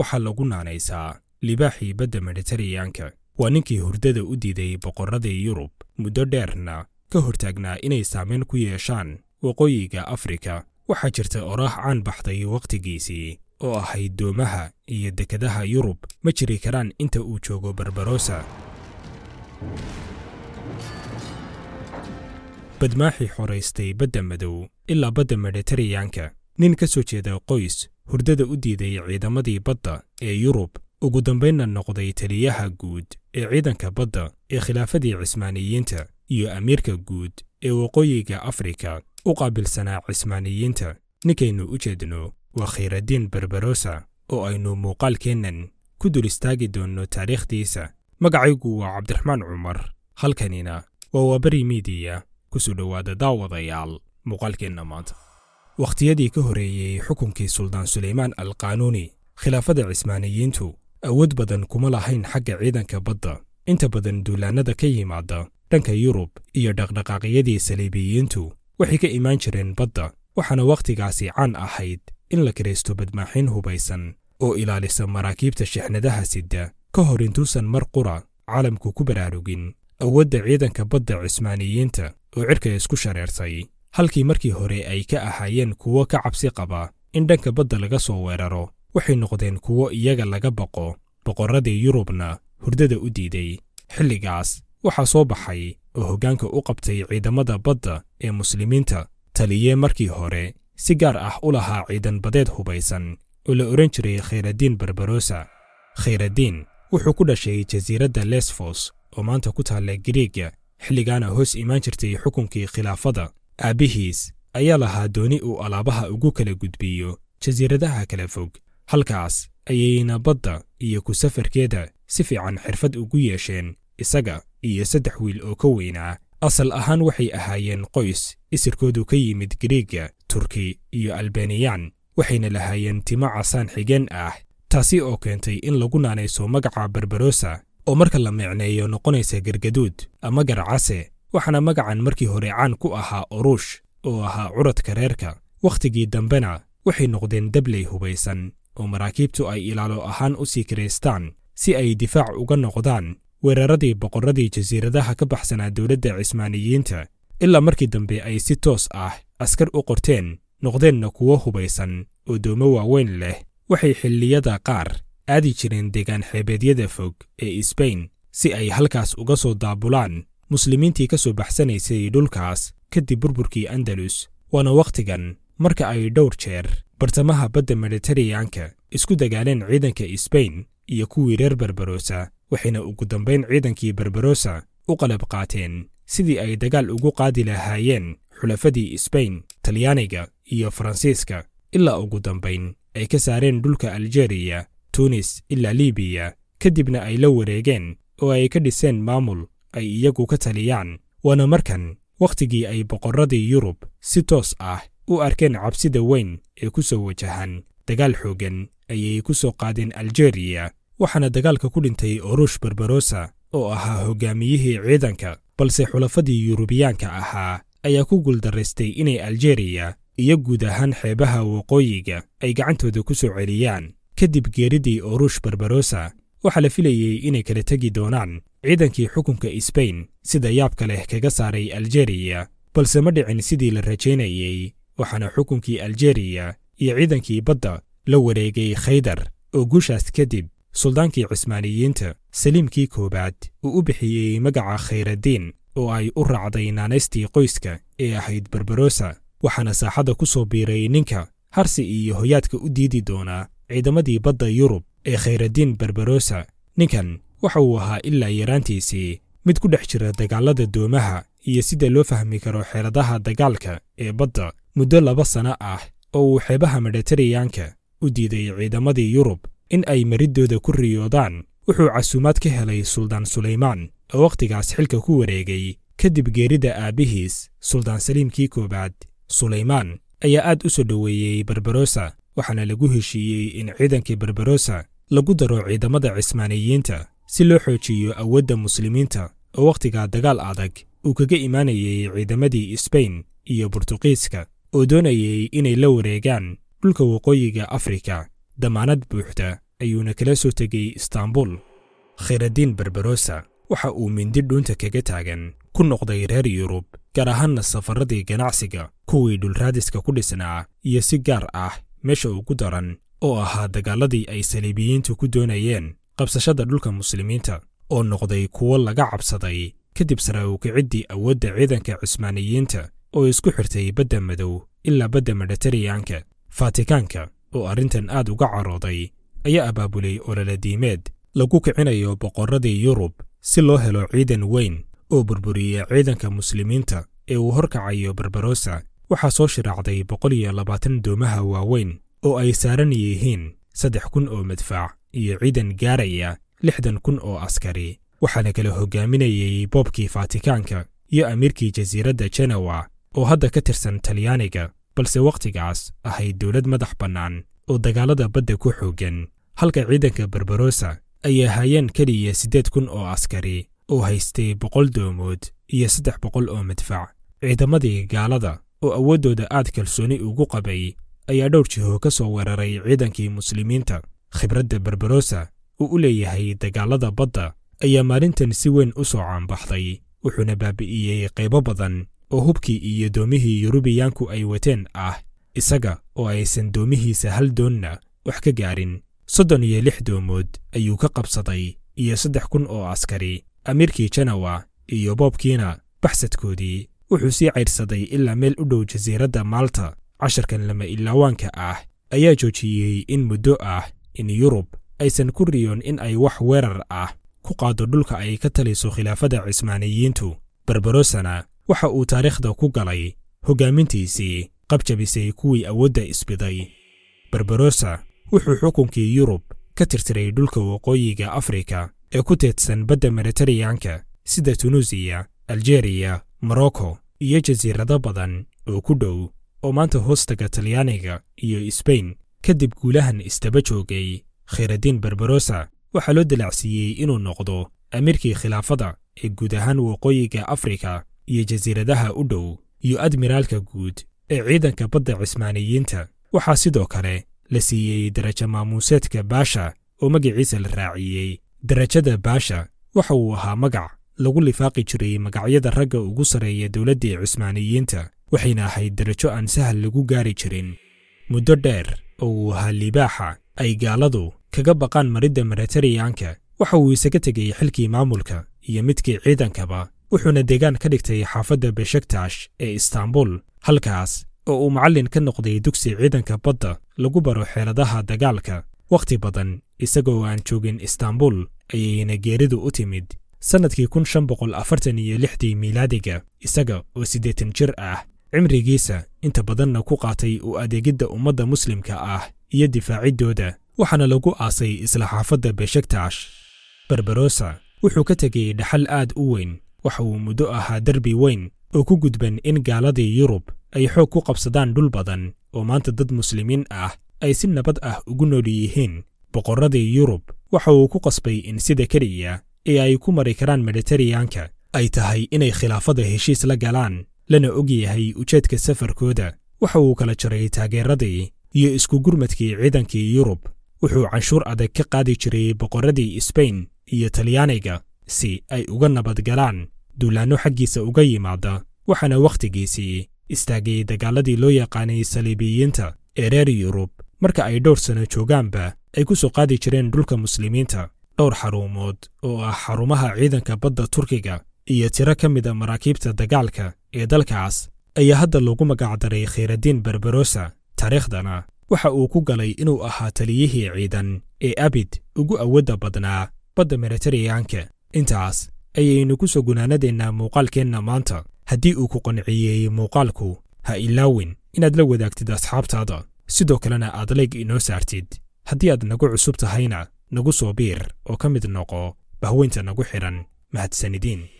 waxaa lagu naanaysaa libaaxii badda mediteraneanka waa ninkii hurdada u diiday boqoradii yurub muddo dheerna ka hortaagnaa inay saameyn ku yeeshaan waqooyiga afrika waxaa jirta oraax caan baxday wakhtigiisii oo ahayd doomaha iyo dekedaha yurub ma jiri karaan inta uu joogo barbarosa badmaaxii xoraystay badda madow ilaa badda mediteraneanka nin ka soo jeeda qoys hurdada u diiday ciidamadii badda ee yurub ugu dambaynna noqday taliyaha guud ee ciidanka badda ee khilaafadii cismaaniyiinta iyo amiirka guud ee waqooyiga afrika u qaabilsanaa cismaaniyiinta ninkaynu u jeedno waa khayraddiin barbarosa oo aynu muuqaalkeennan ku dul istaagi doonno taariikhdiisa magacaygu waa cabdiraxmaan cumar halkanina waa waabari miidiya ku soo dhowaada daawadayaal muuqaalkeenna maanta wakhtiyadii ka horreeyey xukunkii suldaan suleymaan al qaanuuni khilaafada cismaaniyiintu awood badan kuma lahayn xagga ciidanka badda inta badan duulaannada ka yimaada dhanka yurub iyo dhaqdhaqaaqyadii saliibiyiintu waxay ka imaan jireen badda waxaana wakhtigaasi caan ahayd in la kiraysto badmaaxin hubaysan oo ilaalisa maraakiibta shixnadaha sidda ka hor intuusan mar qura caalamku ku baraarugin awoodda ciidanka badda cismaaniyiinta oo cirka isku shareersay halkii markii hore ay ka ahaayeen kuwo ka cabsi qaba in dhanka badda laga soo weeraro waxay noqdeen kuwo iyaga laga baqo boqorradii yurubna hurdada u diiday xilligaas waxaa soo baxay oo hoggaanka u qabtay ciidamada badda ee muslimiinta taliyee markii hore si gaar ah u lahaa ciidan badeed hubaysan oo la odhan jiray khayraddiin barbarosa khayraddiin wuxuu ku dhashay jasiiradda lesfos oo maanta ku taalla griiga xilligaana hoos imaan jirtay xukunkii khilaafada aabbihiis ayaa lahaa dooni uu alaabaha ugu kala gudbiyo jasiiradaha kala fog halkaas ayayna badda iyo ku safarkeeda si fiican xirfad ugu yeesheen isaga iyo saddex wiil oo ka weynaa asal ahaan waxay ahaayeen qoys isirkoodu ka yimid griigga turki iyo albaniyaan waxayna lahaayeen timo casaan xigeen ah taasi oo keentay in lagu naanayso magaca barbarosa oo marka la micneeyo noqonaysa gargaduud ama garcase waxaana magacan markii hore caan ku ahaa oruush oo ahaa curadka reerka wakhtigii dambena waxay noqdeen dabley hubaysan oo maraakiibtu ay ilaalo ahaan u sii kiraystaan si ay difaac uga noqdaan weeraradii boqorradii jasiiradaha ka baxsanaa dowladda cismaaniyiinta ilaa markii dambe ay si toos ah askar u qorteen noqdeenna kuwo hubaysan oo doomo waaweyn leh waxay xilliyada qaar aadi jireen deegaan xeebeedyada fog ee sbain si ay halkaas uga soo daabulaan muslimiintii ka soo baxsanaysay dhulkaas kadib burburkii andalus waana wakhtigan marka ay dhowr jeer bartamaha badda mediteraneanka isku dagaaleen ciidanka sbain iyo kuwii reer barbarosa waxayna ugu dambayn ciidankii barbarosa u qalab qaateen sidii ay dagaal ugu qaadi lahaayeen xulafadii sbain talyaaniga iyo faransiiska ilaa ugu dambayn ay ka saareen dhulka aljeriya tunis ilaa libiya kadibna ay la wareegeen oo ay ka dhiseen maamul ay iyagu ka taliyaan waana markan wakhtigii ay boqoradii yurub si toos ah u arkeen cabsida weyn ee ku soo wajahan dagaal xooggan ayay ku soo qaadeen aljeriya waxaana dagaalka ku dhintay orush barbarosa oo ahaa hoggaamiyihii ciidanka balse xulafadii yurubiyaanka ahaa ayaa ku guuldaraystay inay aljeriya iyo guud ahaan xeebaha waqooyiga ay gacantooda ku soo celiyaan kadib geeridii orush barbarosa waxaa la filayey inay kala tegi doonaan ciidankii xukunka sbain sida yaabka leh kaga saaray aljeriya balse ma dhicin sidii la rajaynayey waxaana xukunkii aljeriya iyo ciidankii badda la wareegay khaydar oo guushaas kadib suldaankii cismaaniyiinta saliimkii koowaad uu u bixiyey magaca khayraddiin oo ay u raacday naanaystii qoyska ee ahayd barbarosa waxaana saaxadda ku soo biiray ninka harsi iyo hoyaadka u diidi doonaa ciidamadii badda yurub ee khayraddiin barbarosa ninkan waxa uu ahaa ilaa yaraantiisii mid ku dhex jira dagaalada doomaha iyo sida loo fahmi karo xeeladaha dagaalka ee badda muddo laba sano ah oo uu xeebaha mediterayanka u diiday ciidamadii yurub in ay maridooda ku riyoodaan wuxuu casuumaad ka helay suldaan sulaymaan oo wakhtigaas xilka ku wareegay kadib geerida aabbihiis suldaan saliimkii koowaad sulaymaan ayaa aad u soo dhoweeyey barbarosa waxaana lagu heshiiyey in ciidankii barbarosa lagu daro ciidamada cismaaniyiinta si loo xoojiyo awoodda muslimiinta oo wakhtigaa dagaal adag uu kaga imaanayay ciidamadii sbain iyo burtuqiiska oo doonayay inay la wareegaan dhulka waqooyiga afrika damaanad buuxda ayuuna kala soo tegay istanbul khiradiin barbarosa waxa uu mindi dhuunta kaga taagan ku noqday reer yurub gaar ahaanna safarradii ganacsiga kuwii dhulraadiska ku dhisnaa iyo si gaar ah meesha ugu daran oo ahaa dagaaladii ay saliibiyiintu ku doonayeen qabsashada dhulka muslimiinta oo noqday kuwo laga cabsaday kadib saraawikicidii awoodda ciidanka cusmaaniyiinta oo isku xirtay badda madow ilaa badda mediterayanka fatikaanka oo arrintan aad uga carooday ayaa abaabulay ololadiimeed lagu kicinayo boqoradii yurub si loo helo ciidan weyn oo burburiya ciidanka muslimiinta ee uu horkacayo barbarosa waxaa soo shiraacday boqol iyo labaatan doomaha waaweyn oo ay saaran yihiin saddex kun oo madfac iyo ciidan gaaraya lixdan kun oo askari waxaana kale hogaaminayay boobkii faatikaanka iyo amiirkii jasiiradda jenowa oo hadda ka tirsan talyaaniga balse wakhtigaas ahayd dowlad madax bannaan oo dagaalada badda ku xoogan halka ciidanka barbarosa ayaa ahaayeen keliya siddeed kun oo askari oo haystay boqol doomood iyo saddex boqol oo madfac ciidamadii gaalada oo awooddooda aad kalsooni ugu qabay ayaa dhowr jiho ka soo weeraray ciidankii muslimiinta khibradda barbarosa oo u leeyahay dagaalada badda ayaa maalintan si weyn u soo caanbaxday wuxuuna baabi'iyey qaybo badan oo hubkii iyo doomihii yurubiyaanku ay wateen ah isaga oo aysan doomihiisa hal doonna wax ka gaarin soddon iyo lix doomood ayuu ka qabsaday iyo saddex kun oo askari amiirkii janawa iyo boobkiina baxsadkoodii wuxuu sii caydhsaday ilaa meel u dhow jasiiradda maalta casharkan lama ilaawaanka ah ayaa joojiyey in muddo ah in yurub aysan ku riyoon in ay wax weerar ah ku qaado dhulka ay ka taliso khilaafada cismaaniyiintu barbarosana waxa uu taariikhda ku galay hoggaamintiisii qabjabisay kuwii awoodda isbiday barbarosa wuxuu xukunkii yurub ka tirtiray dhulka waqooyiga afrika ee ku teedsan badda mediterayanka sida tunuusiya aljeriya morocco iyo jasiirado badan oo ku dhow oo maanta hoostaga talyaaniga iyo sbain kadib guulahan isdaba joogay khayraddiin barbarosa waxaa loo dalacsiiyey inuu noqdo amirkii khilaafada ee guud ahaan waqooyiga afrika iyo jasiiradaha u dhow iyo admiraalka guud ee ciidanka badda cismaaniyiinta waxaa sidoo kale la siiyey darajo maamuuseedka baasha oo magiciisa la raaciyey darajada baasha waxa uu ahaa magac lagu lifaaqi jiray magacyada ragga ugu sarreeya dowladdii cismaaniyiinta waxayna ahayd darajo aan sahal lagu gaari jirin muddo dheer oo uu ahaa libaaxa ay gaaladu kaga baqaan maridda mariteryanka waxa uu isaga tegay xilkii maamulka iyo midkii ciidankaba wuxuuna deegaan ka dhigtay xaafadda beshaktash ee istaanbul halkaas oo uu macallin ka noqday dugsi ciidanka badda lagu baro xeeladaha dagaalka wakhti badan isagoo aan joogin istaanbul ayayna geeridu u timid sannadkii kun shan boqol afartan iyo lixdii miilaadiga isaga oo siddeetan jir ah cimrigiisa inta badanna ku qaatay u adeegidda ummadda muslimka ah iyo difaaciddooda waxaana lagu aasay isla xaafadda beshaktash barbarosa wuxuu ka tegey dhaxal aad u weyn waxa uu muddo ahaa derbi weyn oo ku gudban in gaaladii yurub ay xoog ku qabsadaan dhul badan oo maanta dad muslimiin ah ay si nabad ah ugu nool yihiin boqorradii yurub waxa uu ku qasbay in sida keliya ee ay ku mari karaan mediterayanka ay tahay inay khilaafada heshiis la galaan lana ogyahay ujeedka safarkooda waxa uu kala jaray taageeradii iyo isku gurmadkii ciidankii yurub wuxuu canshuur adag ka qaadi jiray boqoradii sbain iyo talyaaniga si ay uga nabadgalaan duulaanno xaggiisa uga yimaada waxaana wakhtigiisii istaagay dagaaladii loo yaqaanay saliibiyiinta ee reer yurub marka ay dhowr sano joogaanba ay ku soo qaadi jireen dhulka muslimiinta dhowr xarumood oo ah xarumaha ciidanka badda turkiga iyo tiro ka mida ah maraakiibta dagaalka ee dalkaas ayaa hadda loogu magacdaray kheyraddiin barbarosa taariikhdana waxa uu ku galay inuu ahaa taliyihii ciidan ee abid ugu awoodda badnaa badda mediterayanka intaas ayaynu ku soo sugunaanadeennaa muuqaalkeenna maanta haddii uu ku qanciyeeyey muuqaalku ha ilaawin inaad la wadaagtid asxaabtaada sidoo kalena aad layg inoo saartid haddii aad nagu cusub tahayna nagu soo biir oo ka mid noqo bahweynta nagu xidhan mahadsanidin